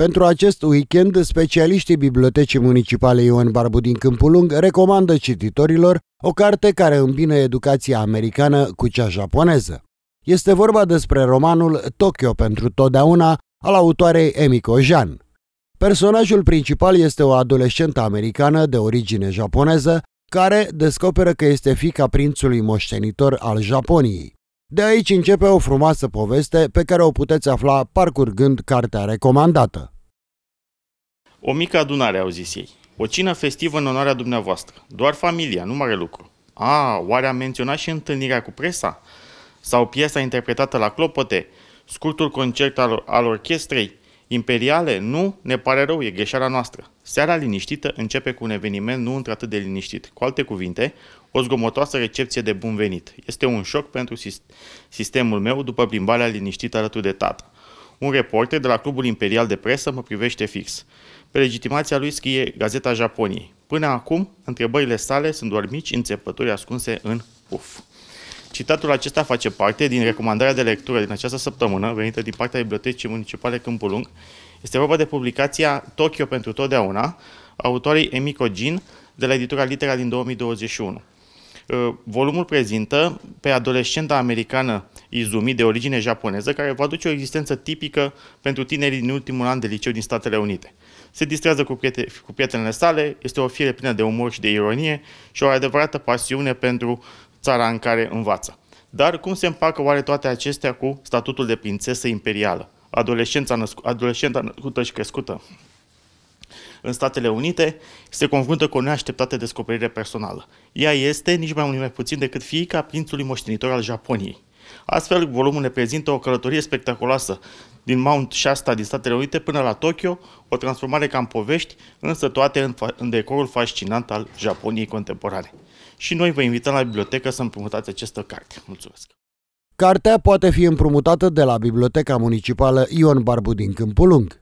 Pentru acest weekend, specialiștii Bibliotecii Municipale Ion Barbu din Câmpul Lung recomandă cititorilor o carte care îmbină educația americană cu cea japoneză. Este vorba despre romanul Tokyo pentru totdeauna al autoarei Emiko Jan. Personajul principal este o adolescentă americană de origine japoneză care descoperă că este fica prințului moștenitor al Japoniei. De aici începe o frumoasă poveste pe care o puteți afla parcurgând cartea recomandată. O mică adunare, au zis ei. O cină festivă în onoarea dumneavoastră. Doar familia, nu mare lucru. A, oare am menționat și întâlnirea cu presa? Sau piesa interpretată la clopote? Scurtul concert al, al orchestrei? Imperiale, nu, ne pare rău, e greșeala noastră. Seara liniștită începe cu un eveniment nu într-atât de liniștit. Cu alte cuvinte, o zgomotoasă recepție de bun venit. Este un șoc pentru sistemul meu după plimbarea liniștită alături de tată. Un reporter de la Clubul Imperial de Presă mă privește fix. Pe legitimația lui scrie Gazeta Japoniei. Până acum, întrebările sale sunt doar mici înțepături ascunse în puf. Citatul acesta face parte din recomandarea de lectură din această săptămână venită din partea Bibliotecii Municipale Câmpul Lung. Este vorba de publicația Tokyo pentru totdeauna, autoarei Emiko Jin, de la editura Litera din 2021. Uh, volumul prezintă pe adolescenta americană Izumi, de origine japoneză, care va duce o existență tipică pentru tinerii din ultimul an de liceu din Statele Unite. Se distrează cu, priet- cu prietenele sale, este o fire plină de umor și de ironie și o adevărată pasiune pentru țara în care învață. Dar cum se împacă oare toate acestea cu statutul de prințesă imperială, adolescența, născu- adolescenta născută și crescută? În Statele Unite se confruntă cu o neașteptată descoperire personală. Ea este nici mai mult, nici mai puțin decât fiica prințului moștenitor al Japoniei. Astfel, volumul ne prezintă o călătorie spectaculoasă din Mount Shasta din Statele Unite până la Tokyo, o transformare ca în povești, însă toate în, în decorul fascinant al Japoniei contemporane. Și noi vă invităm la bibliotecă să împrumutați această carte. Mulțumesc! Cartea poate fi împrumutată de la Biblioteca Municipală Ion Barbu din Câmpulung.